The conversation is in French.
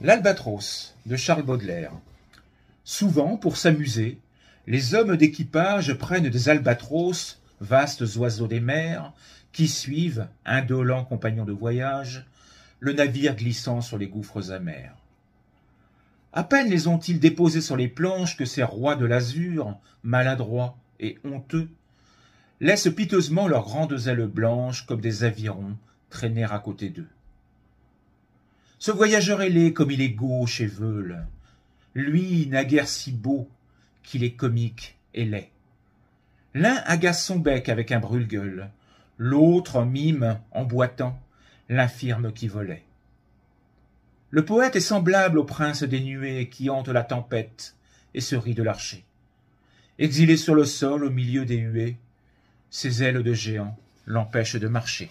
L'Albatros de Charles Baudelaire. Souvent, pour s'amuser, les hommes d'équipage prennent des albatros, vastes oiseaux des mers, qui suivent, indolents compagnons de voyage, le navire glissant sur les gouffres amers. À peine les ont-ils déposés sur les planches que ces rois de l'azur, maladroits et honteux, laissent piteusement leurs grandes ailes blanches comme des avirons traîner à côté d'eux. Ce voyageur ailé, comme il est gauche et veule, lui, guère si beau, qu'il est comique et laid. L'un agace son bec avec un brûle-gueule, l'autre mime, en boitant, l'infirme qui volait. Le poète est semblable au prince des nuées qui hante la tempête et se rit de l'archer. Exilé sur le sol au milieu des huées, ses ailes de géant l'empêchent de marcher.